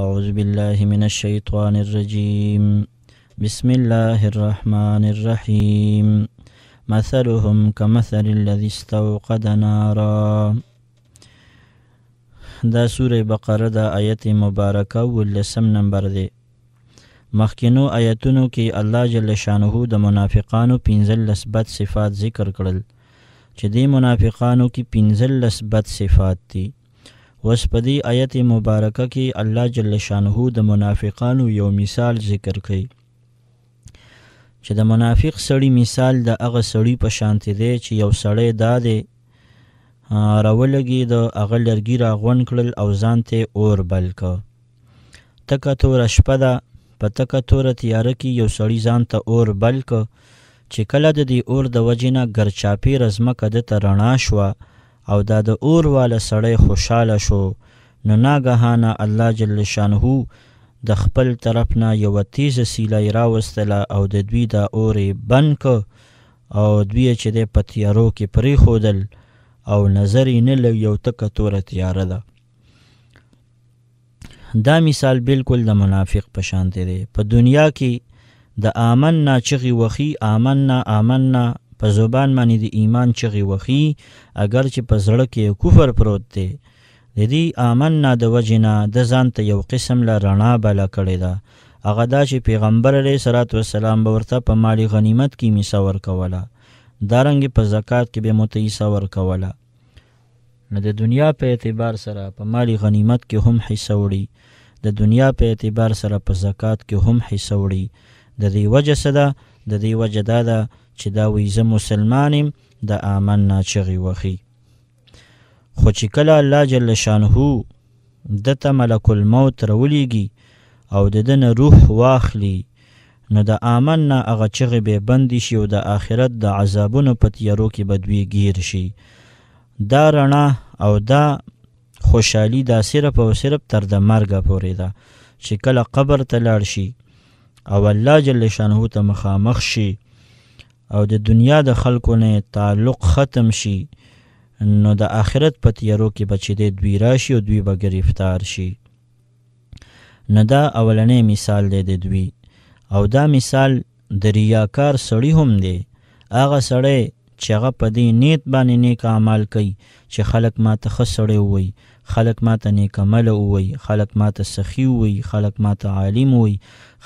أعوذ بالله من الشيطان الرجيم بسم الله الرحمن الرحيم مثلهم كمثل الذي استوقد نارا دا سوره بقره دا آیت مبارکه ولسم نمبر دی مخکینو آیتونو کې الله جل شانه د منافقانو 15 بد صفات ذکر کړل چې د منافقانو کې 15 بد صفات دي وس په دې آیت مبارکه کې الله جل شانه د منافقانو یو مثال ذکر کړي چې د منافق سړی مثال د هغه سړی په شانتي دی چې یو سړی داده راولګي د هغه لرګي راغون کړل او ځان ته اور بل ک تکه تور شپه ده په تکه تور تیار کې یو سړی ځان ته اور بل ک چې کله د دې اور د وجې نه ګرچاپی رزمه کده ته رڼا شوه او دا د اور والا سړی خوشاله شو نو ناګهانه الله جل شانه د خپل طرف نه یو تیز سیله راوستله او د دوی د اورې بند کو او دوی چې د پتیارو کې پری خودل او نظر یې نه لګ یو تک توره تیار ده دا مثال بالکل د منافق په شان دی په دنیا کې د امن نه چغي وخی امن نه امن نه په زبان باندې د ایمان چغې وخی اگر چې په زړه کې کفر پروت دی د دې آمنا د وجنا د ځان ته یو قسم لا رڼا بلا کړی دا هغه دا چې پیغمبر علیه صلوات و سلام به ورته په مالی غنیمت کې میسور کوله دارنګ په زکات کې به متیسه ور کوله نو د دنیا په اعتبار سره په مالی غنیمت کې هم حصہ وړي د دنیا په اعتبار سره په زکات کې هم حصہ وړي د دې وجه صدا د دې وجه دا ده چې دا وی زه مسلمان یم د امن ناچغي وخی خو چې کله الله جل شانه د ته ملک الموت رولیږي او د دنه روح واخلي نو د امن نه هغه چغې به بند شي او د آخرت د عذابونو په تیارو کې بدوي گیر شي دا رڼا او دا خوشحالی دا صرف او صرف تر د مرګ پورې ده چې کله قبر ته لاړ شي او الله جل شانه ته مخامخ شي او د دنیا د خلکو نه تعلق ختم شي نو د آخرت په تیارو کې بچی دی دوی راشي او دوی به گرفتار شي نو دا اولنې مثال دی د دوی او دا مثال د ریاکار سړی هم دی هغه سړی چې هغه په دې نیت باندې نیک عمل کوي چې خلک ماته ښه سړی ووایي خلک ماته نیک عمل ووایي خلک ماته سخي ووایي خلک ماته عالم ووایي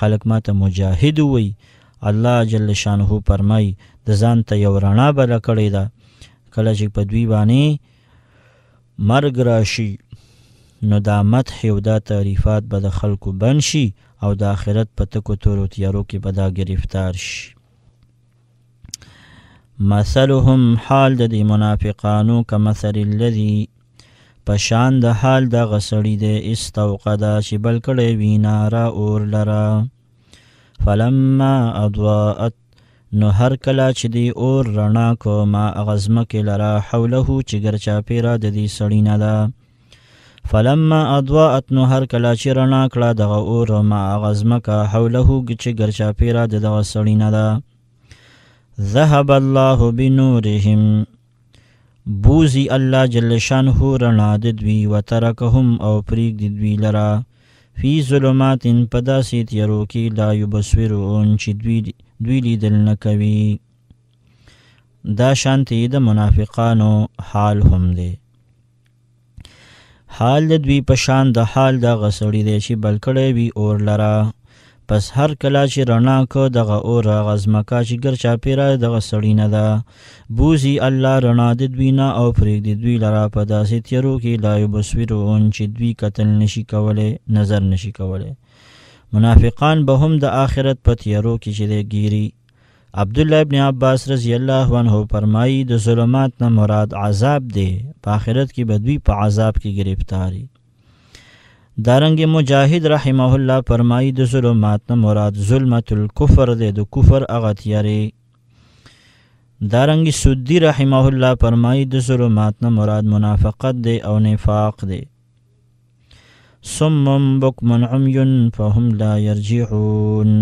خلک ماته مجاهد ووایي الله جل شانه پرمای د ځان ته یو رڼا بل کړی دا کله چې په دوی باندې مرګ راشي نو دا مدح او دا تعریفات به د خلکو بن شي او د آخرت په تکو تورو تیارو کې به دا گرفتار شي مثلهم حال د دې منافقانو کمثل الذي پشان د حال د غسړی د استوقدا چې بل کړي وینارا اور لره فلما اضاءت نو هر کله چې دی اور رڼا کو ما اغزمه کې لرا حوله چې ګرچا پیرا د دې سړینا ده فلما اضاءت نو هر کله چې رڼا کړه دغه اور ما اغزمه کا حوله چې ګرچا پیرا د دغه سړینا ده ذهب الله بنورهم بوزي الله جل شانه رڼا د دوی وترکهم او پریګ د دوی لرا فی ظلمات په داسې تیارو کې لا یبصرون چې دوی دوی لیدل نه کوي دا شانتی د منافقانو حال هم دی حال د دوی په شان د حال د غسړی دی چې بلکړې وی اور لره پس هر کله چې رڼا کو دغه اور غزمکا چې ګر چا پیرا دغه سړی نه ده بوزي الله رڼا د دوی نه او فرې د دوی لرا په داسې تیرو کې لا یبصرون چې دوی قتل نشي کوله نظر نشي کوله منافقان به هم د آخرت په تیرو کې چې ګيري عبد الله ابن عباس رضی الله عنه فرمایي د ظلمات نه مراد عذاب دی په آخرت کې به دوی په عذاب کې گرفتاری دارنګ مجاهد رحمه الله فرمایي د ظلمات نه مراد ظلمت الكفر دی د کفر اغه تیارې دارنګ سودی رحمه الله فرمایي د ظلمات نه مراد منافقت دی او نفاق دی سمم بکم عمی فهم لا يرجعون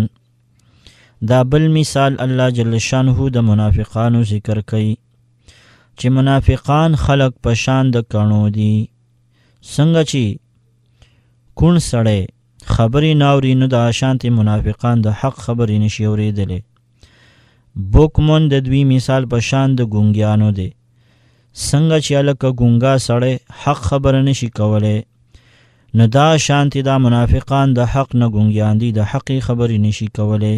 دا بل مثال الله جل شانه د منافقانو ذکر کوي چې منافقان خلق په شان د کڼو دي څنګه چې کون سړی خبرې ناوري نو د شانتي منافقان د حق خبرې نشي اوریدلې بوکمون د دوی مثال په شان د ګونګیانو دی څنګه چې الکه ګونګا سړی حق خبره نشي کولای نو دا شانتي دا منافقان د حق نه ګونګیان دي د حقي خبرې نشي کولای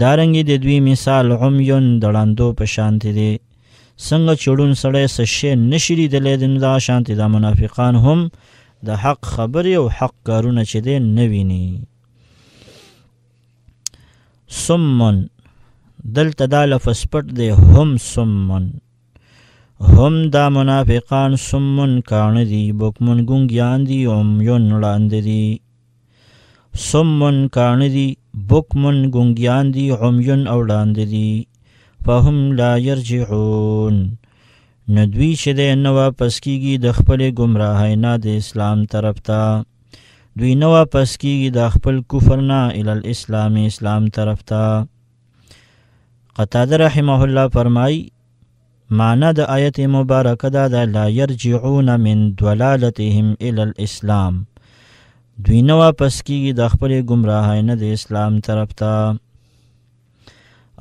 دارنګي د دوی مثال عمیون دړاندو په شانتي دی څنګه چړون سړی سشه نشری د لیدن دا شانتي دا منافقان هم د حق خبرې او حق کارونه چې دی نه ویني سمن دلته دا لفظ پټ دی هم سمن هم دا منافقان سمن کانه دي بکمن ګونګیان دي عمیون ړانده دي سمن کانه دي بکمن ګونګیان دي عمیون او ړانده دي فهم لا يرجعون نو دوی چې د نو واپس کیږي د خپل گمراهی نه د اسلام طرف ته دوی نو واپس کیږي د خپل کفر نه ال الاسلام اسلام طرف ته قتاده رحمه الله فرمای معنا د آیت مبارکه دا د لا يرجعون من دلالتهم ال الاسلام دوی نو واپس کیږي د خپل گمراهی نه د اسلام طرف ته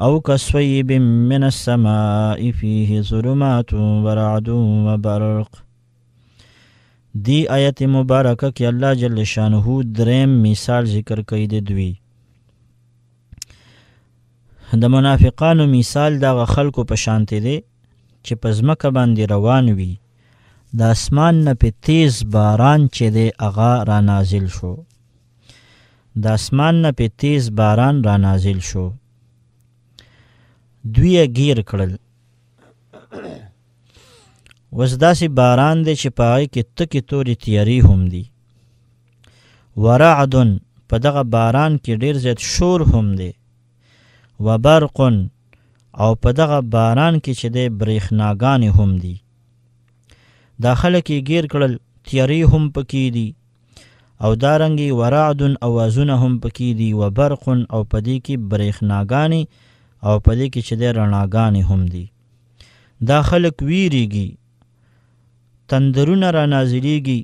أو كصيب من السماء فيه ظلمات ورعد وبرق دی آیت مبارکه کې الله جل شانه دریم مثال ذکر کوي د دوی د منافقانو مثال د خلکو په شانته دی چې په ځمکه باندې روان وي د اسمان نه په تیز باران چې دی هغه را نازل شو د اسمان نه په تیز باران را نازل شو دوی یې ګیر کړل اوس داسې باران دی چې په هغې کې تکې تورې تیارې هم دي ورعدن په دغه باران کې ډیر زیات شور هم دی و برقن او په دغه باران کې چې دی برېښناګانې هم دي دا خلک یې ګیر کړل تیارې هم پکې دي او دارنګې ورعدن اوازونه هم پکې دي و برقن او په دې کې برېښناګانې او په دې کې چې د رڼاګانې هم دي دا خلک ویریږي تندرونه را نازلېږي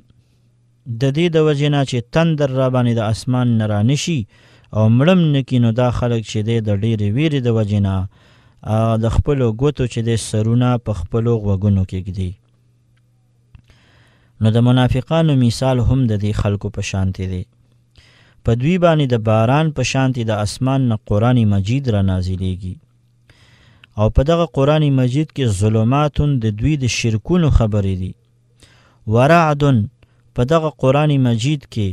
د دې د وجې نه چې تندر را باندې د اسمان نه رانشي او مړم نکې نو دا خلک چې دی د ډېرې ویرې د وجې نه د خپلو ګوتو چې د سرونه په خپلو غوږونو کې ږدي نو د منافقانو مثال هم د دې خلکو په شانتې دی په دوی باندې د باران په شانتي د اسمان نه قران مجید را نازلېږي او په دغه قران مجید کې ظلمات د دوی د شرکونو خبرې دي ورعد په دغه قران مجید کې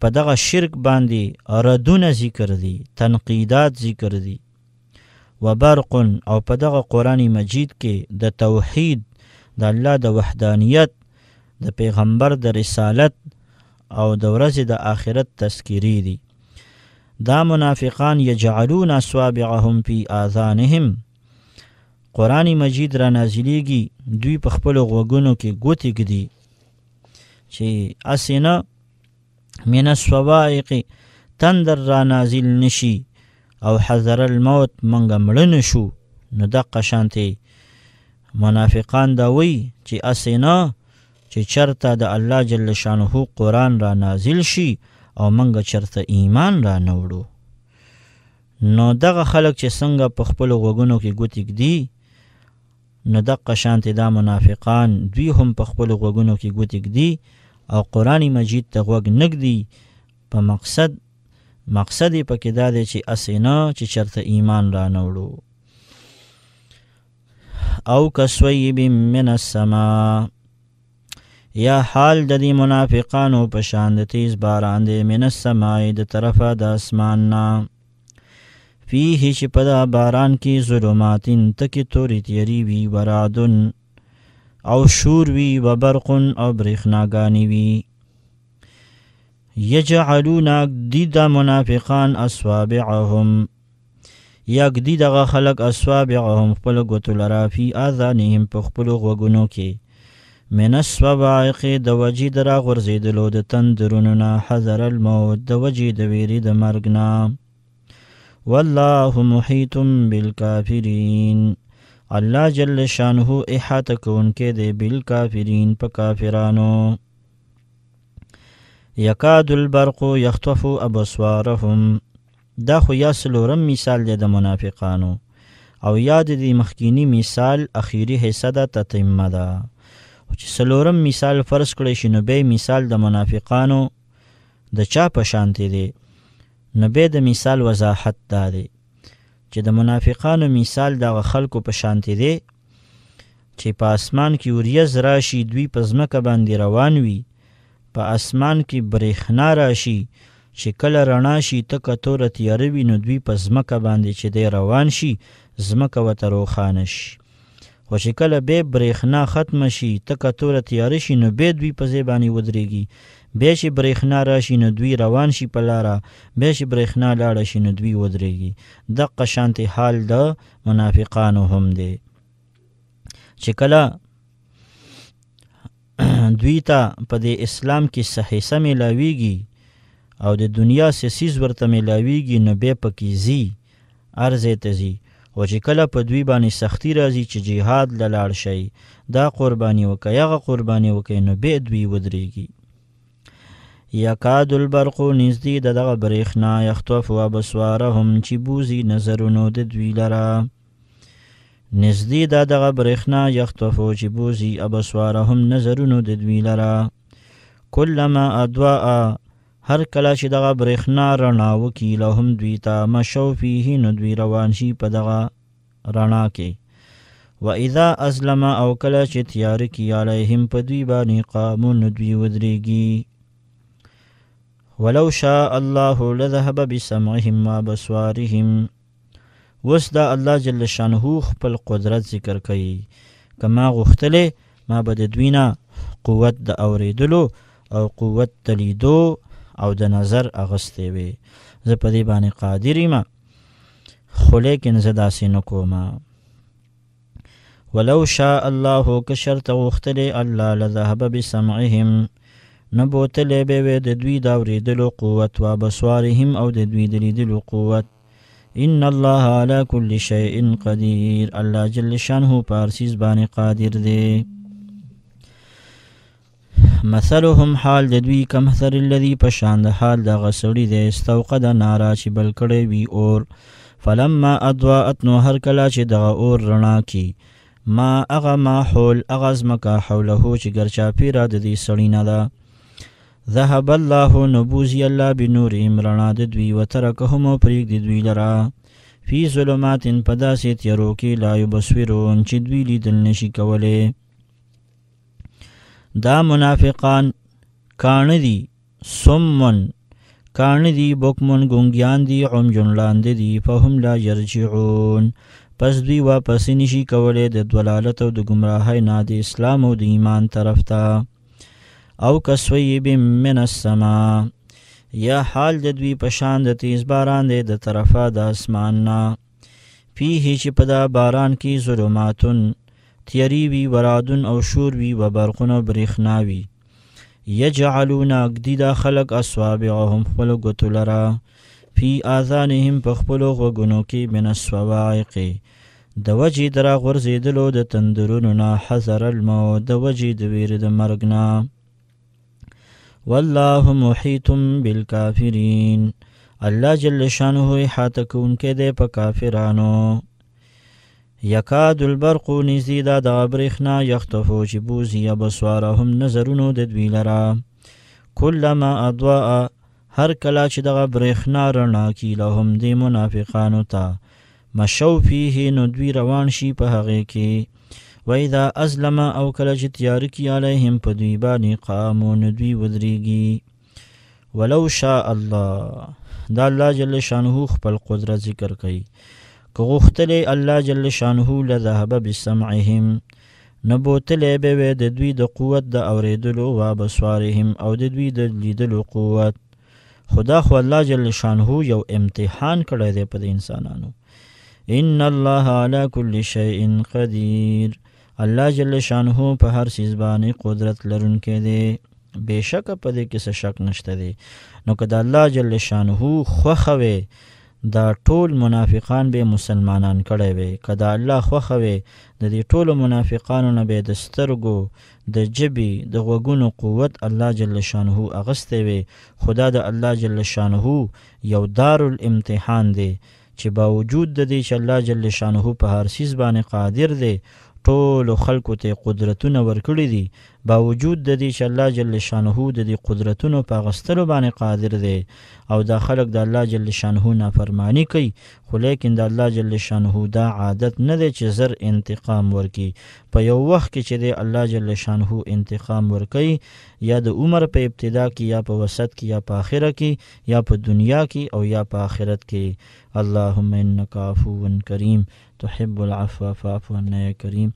په دغه شرک باندې ردونه ذکر دي تنقیدات ذکر دي وبرق او په دغه قران مجید کې د توحید د الله د وحدانیت د پیغمبر د رسالت او د ورځې د آخرت تذکری دي دا منافقان یجعلون اصابعهم فی آذانهم قران مجید را نازلیږي دوی په خپل غوګونو کې ګوتې ګدي چې اسینا من الصوائق تندر را نازل نشي او حذر الموت منګه مړن شو نو د قشانتي منافقان دا وی چې اسینا چې چرته د الله جل شانه قرآن را نازل شي او منګه چرته ایمان را نوړو نو دغه خلک چې څنګه په خپل غوګونو کې ګوتیک دی نو دغه شانتي دا منافقان دوی هم په خپل غوګونو کې ګوتیک دی او قرآن مجید ته غوګ نګدي په مقصد مقصد په کې دا دی چې اسینا چې چرته ایمان را نوړو او کسویب من السما یا حال د دې منافقانو په شان د تیز باران دی من السماء د طرفه د اسمان نه فيه چې په دا باران کې ظلماتین تکي توري تیری وی ورادن او شور وی و برقن او برېښناګانی وی یجعلون دید منافقان اصوابعهم یګ دی دغه خلق اصوابعهم خپل ګوتو لرا فی اذانهم په خپل غوګونو کې من السبعق د وجی درا غرزیدلو د تندرونو نه حذر الموت د وجی د ویری د مرګ نه والله محیط بالکافرین الله جل شانه احاطه کوونکې دی بالکافرین په کافرانو یکاد البرق یخطف ابصارهم دا خو یا سلورم مثال دی د منافقانو او یاد دی مخکینی مثال اخیری حصہ د تتمه ده خو چې سلورم مثال فرض کړی شي نو به مثال د منافقانو د چا په شانتی دی نو به د مثال وضاحت دا دی چې د منافقانو مثال د خلکو په شانتی دی چې په اسمان کې وریز راشي دوی په ځمکه باندې روان وي په اسمان کې برېښنا راشي چې کله رڼا شي تکه توره تیاره وي نو دوی په ځمکه باندې چې دی روان شي ځمکه وته روښانه شي خو چې کله به برېښنا ختم شي تکه توره تیار شي نو به دوی په ځای باندې ودرېږي به شي برېښنا راشي نو دوی روان شي په لاره به شي برېښنا لاړ شي نو دوی ودرېږي د قشانتي حال د منافقانو هم دی چې کله دوی ته په د اسلام کې صحیح سم لاویږي او د دنیا سیسیز ورته ملاویږي نو به پکې زی ارزه تزي او چې کله په دوی باندې سختی راځي چې جهاد لاله شي دا قرباني وکي هغه قرباني وکي نو به دوی ودرېږي یکاد البرق نزدې د دغه برېښنا یختوف و بسوارهم چې بوزي نظرونو د دوی لره نزدې د دغه برېښنا یختوف چې بوزي ابسوارهم نظرونو د دوی لره کلما ادواء هر کله چې دغه برېښنا رڼا وکړي له هم دوی ته مشو فيه نو دوی روان شي په دغه رڼا کې و اذا اسلم او کله چې تیار کی علیهم په دوی باندې قامون دوی ودرېږي ولو شاء الله لذهب بسمعهم وابصارهم وس دا الله جل شانه خپل قدرت ذکر کوي کما غختله ما بد دوینه قوت د اوریدلو او قوت د لیدو او د نظر اغستې وي زه په دې باندې قادر یم خو لیکن زه داسې نه کوم ولو شاء الله کشرت وختل الله لذهب بسمعهم نبوتلې به وې د دوی دا ورېدلو قوت او بسوارهم او د دوی د لیدلو قوت ان الله على كل شيء قدير الله جل شانه پارسیز باندې قادر دی مثلهم حال د دوی کمثل الذي پشان د حال د غسړی د استوقد نارا چې بل کړي وی اور فلما اضاءت نو هر کلا چې دغه اور رڼا کی ما اغه ما حول اغه زمکا حوله چې ګرچا پیرا د دې سړینا ده ذهب الله نبوزی الله بنور امرنا د دوی وترکهم پرېګ د دوی لرا فی ظلمات پداسې تیرو کې لا یبصرون چې دوی لیدل نشي کوله دا منافقان کانه دي سمن کانه دي بوکمن ګونګیان دي عمجن لاندې دي فهم لا یرجعون پس دوی واپس نشي کولای د دلالت او د گمراهۍ نه د اسلام او د ایمان طرف ته او کسویب من السما یا حال د دوی پشان د تیز باران دی د طرفه د اسمان نه فيه چې په دا باران کې ظلماتون تیری وی و رادون او شور وی و برقونه بریښناوي یجعلون اگدیدا خلق اصوابعهم خپل ګوتو لره فی آذانهم په خپل غوګونو کې من الصواعق د وجې درا غورزیدلو د تندرونو نه حذر الموت د وجې د ویر د مرګ نه والله محیط بالکافرین الله جل شانه احاطه کوونکی دی په کافرانو یکاد البرق نزی دا دغه برېښنا یختفو چې بوزي ابصوارهم نظرونو د دوی لره کلما اضواء هر کله چې دغه برېښنا رڼا کی لهم دی منافقانو ته مشو فيه نو دوی روان شي په هغه کې و اذا ازلم او کله چې تیار کی علیهم په دوی باندې قامو نو دوی ودرېږي ولو شاء الله دا الله جل شانه خپل قدرت ذکر کوي که غختلی الله جل شانه لذهب بسمعهم نبوتلی به د دوی د قوت د اوریدلو و بسوارهم او د دوی د لیدلو قوت خدا خو الله جل شانه یو امتحان کړی دی په انسانانو ان الله علی کل شیء قدیر الله جل شانه په هر سیز باندې قدرت لرونکی دی بشک په دې کې څه شک نشته دی نو کدا الله جل شانه خو خوي دا ټول منافقان به مسلمانان کړي وي کدا الله خوخه وي د دې ټول منافقانو نه به د سترګو د جبي د غوګونو قوت الله جل شانه اغسته وي خدا د الله جل شانه یو دار الامتحان دی چې باوجود د دې چې الله جل شانه په هر سیس باندې قادر دی ټول خلکو ته قدرتونه ورکړي دي با وجود د دې چې الله جل شانه د دې قدرتونو په غستلو باندې قادر دی او د خلق د الله جل شانه نافرمانی کوي خو لیکن د الله جل شانه دا عادت نه دی چې زر انتقام ورکی په یو وخت کې چې د الله جل شانه انتقام ورکی یا د عمر په ابتدا کې یا په وسط کې یا په اخره کې یا په دنیا کې او یا په آخرت کې اللهم انك عفو کریم تحب العفو فاعف عنا يا كريم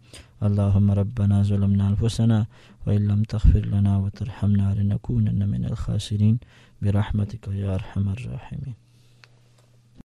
اللهم ربنا ظلمنا انفسنا وإن لم تغفر لنا وترحمنا لنكونن من الخاسرين برحمتك يا أرحم الراحمين